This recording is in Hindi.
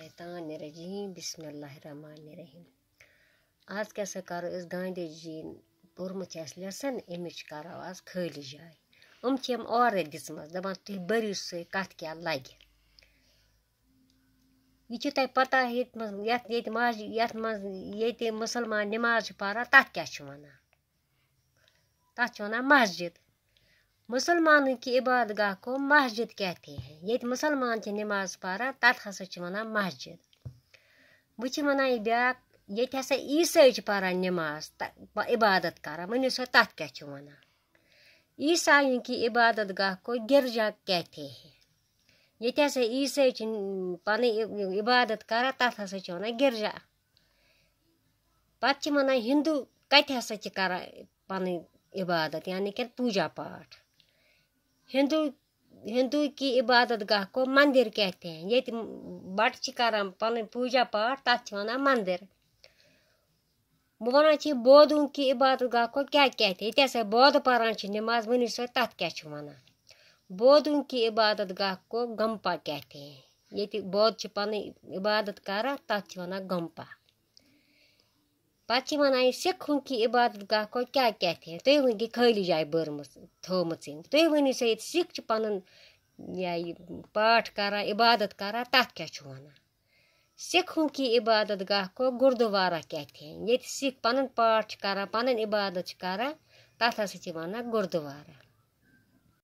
शैतानरजीम बिसमीम आज क्या कैसा करो गांधी जी पोर्मुत लेसन अमिच करो आज खाली जाए अम चम और दिम दपान तुम बरू सत क्या लगे यह तय पता ये तो तो माज ये तो मुसलमान नमाज पारा तथ क्या वन तथ वन मस्जिद मुसलमानों की गाह को मस्जिद कहते हैं ये मुसलमान नमाज पारान तथा हसा वन मस्जिद बह वन ब्या ये हसा ईसाई पारान नमाज इबादत करान मन सो तथ क्या वन ईसाइयों की इबादत गाह को गिरजा कहते हैं ये हसा ईसाई पन इबादत करान तथ हसा वन गिरजा पे वन हिंदू कत हसा पन इबादत यानी कि पूजा पाठ हिंदू हिंदू की इबादत गाह को मंदिर कहते हैं ये तो बट कर पन पूजा पाठ तथ वन मंदिर बो वन बोधों की इबादत गाह को क्या कहते हैं ये बोध पारान नमाज वन सो तथ क्या वन बोधों की इबादत गाह को गम्पा कहते हैं ये तो बोध पबादत कर तथा वन गम्पा پَتہٕ چھِ وَنان یہِ سِکھ ہُنٛد کہِ عبادت گاہ کو کیٛاہ کیٛاہ تھٲے تُہۍ ؤنۍ گٔے خٲلی جاے بٔرمٕژ تھٲومٕژ تُہۍ ؤنِو سا ییٚتہِ سِکھ چھِ پَنُن یا یہِ پاٹھ کَران عبادت کَران تَتھ کیٛاہ چھُ وَنان سِکھوں کی عبادت گاہ کو گُردُوارا کہتے ہیں ییٚتہِ سِکھ پَنُن پاٹھ چھِ کَران پَنٕنۍ عبادت چھِ کَران تَتھ ہَسا چھِ وَنان گُردُوارا